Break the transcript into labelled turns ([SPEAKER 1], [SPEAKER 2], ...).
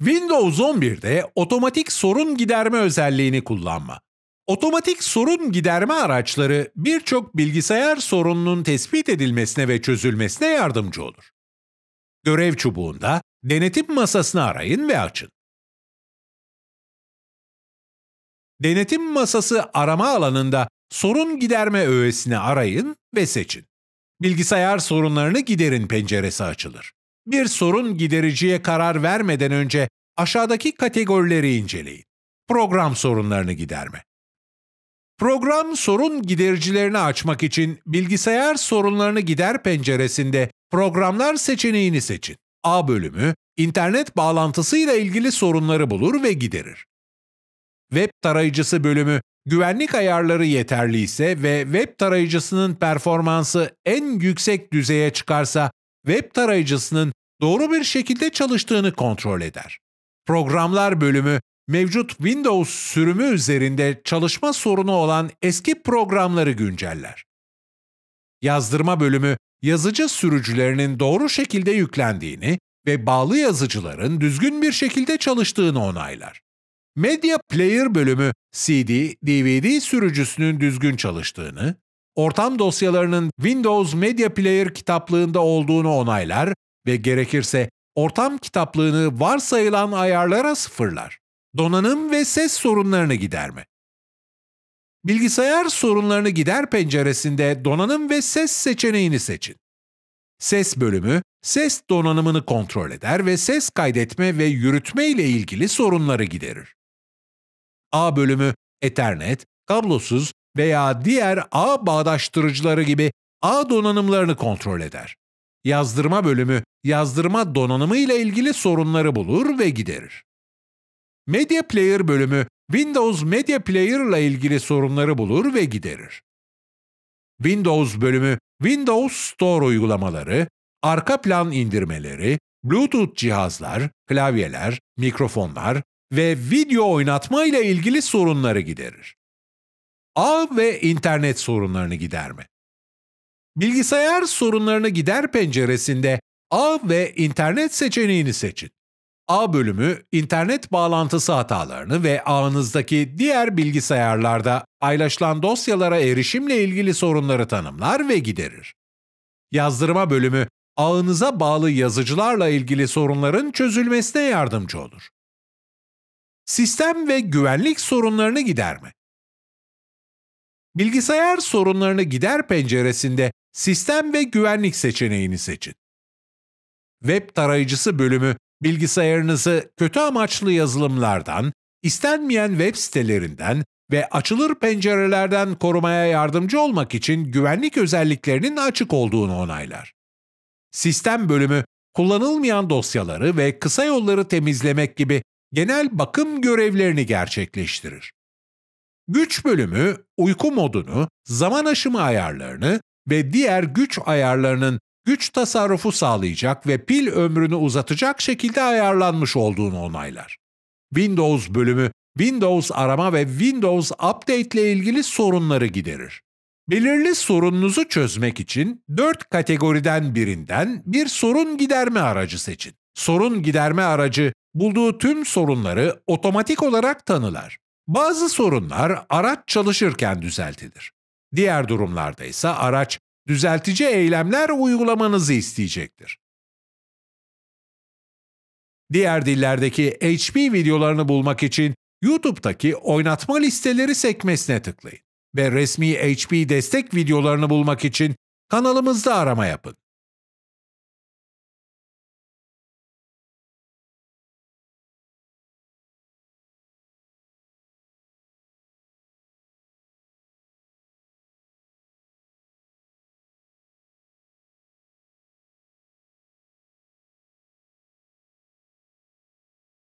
[SPEAKER 1] Windows 11'de otomatik sorun giderme özelliğini kullanma. Otomatik sorun giderme araçları birçok bilgisayar sorununun tespit edilmesine ve çözülmesine yardımcı olur. Görev çubuğunda denetim masasını arayın ve açın. Denetim masası arama alanında sorun giderme öğesini arayın ve seçin. Bilgisayar sorunlarını giderin penceresi açılır. Bir sorun gidericiye karar vermeden önce aşağıdaki kategorileri inceleyin. Program sorunlarını giderme. Program sorun gidericilerini açmak için bilgisayar sorunlarını gider penceresinde programlar seçeneğini seçin. A bölümü internet bağlantısıyla ilgili sorunları bulur ve giderir. Web tarayıcısı bölümü güvenlik ayarları yeterli ise ve web tarayıcısının performansı en yüksek düzeye çıkarsa web tarayıcısının doğru bir şekilde çalıştığını kontrol eder. Programlar bölümü mevcut Windows sürümü üzerinde çalışma sorunu olan eski programları günceller. Yazdırma bölümü yazıcı sürücülerinin doğru şekilde yüklendiğini ve bağlı yazıcıların düzgün bir şekilde çalıştığını onaylar. Media Player bölümü CD, DVD sürücüsünün düzgün çalıştığını, ortam dosyalarının Windows Media Player kitaplığında olduğunu onaylar ve gerekirse ortam kitaplığını varsayılan ayarlara sıfırlar. Donanım ve ses sorunlarını giderme. Bilgisayar sorunlarını gider penceresinde donanım ve ses seçeneğini seçin. Ses bölümü, ses donanımını kontrol eder ve ses kaydetme ve yürütme ile ilgili sorunları giderir. A bölümü, Ethernet, kablosuz veya diğer ağ bağdaştırıcıları gibi ağ donanımlarını kontrol eder. Yazdırma bölümü yazdırma donanımı ile ilgili sorunları bulur ve giderir. Media Player bölümü Windows Media Player ile ilgili sorunları bulur ve giderir. Windows bölümü Windows Store uygulamaları, arka plan indirmeleri, Bluetooth cihazlar, klavyeler, mikrofonlar ve video oynatma ile ilgili sorunları giderir ağ ve internet sorunlarını giderme. Bilgisayar sorunlarını gider penceresinde ağ ve internet seçeneğini seçin. A bölümü internet bağlantısı hatalarını ve ağınızdaki diğer bilgisayarlarda paylaşılan dosyalara erişimle ilgili sorunları tanımlar ve giderir. Yazdırma bölümü ağınıza bağlı yazıcılarla ilgili sorunların çözülmesine yardımcı olur. Sistem ve güvenlik sorunlarını giderme. Bilgisayar sorunlarını gider penceresinde sistem ve güvenlik seçeneğini seçin. Web tarayıcısı bölümü bilgisayarınızı kötü amaçlı yazılımlardan, istenmeyen web sitelerinden ve açılır pencerelerden korumaya yardımcı olmak için güvenlik özelliklerinin açık olduğunu onaylar. Sistem bölümü kullanılmayan dosyaları ve kısa yolları temizlemek gibi genel bakım görevlerini gerçekleştirir. Güç bölümü uyku modunu, zaman aşımı ayarlarını ve diğer güç ayarlarının güç tasarrufu sağlayacak ve pil ömrünü uzatacak şekilde ayarlanmış olduğunu onaylar. Windows bölümü Windows arama ve Windows Update ile ilgili sorunları giderir. Belirli sorununuzu çözmek için 4 kategoriden birinden bir sorun giderme aracı seçin. Sorun giderme aracı bulduğu tüm sorunları otomatik olarak tanılar. Bazı sorunlar araç çalışırken düzeltilir. Diğer durumlarda ise araç düzeltici eylemler uygulamanızı isteyecektir. Diğer dillerdeki HP videolarını bulmak için YouTube'daki oynatma listeleri sekmesine tıklayın ve resmi HP destek videolarını bulmak için kanalımızda arama yapın.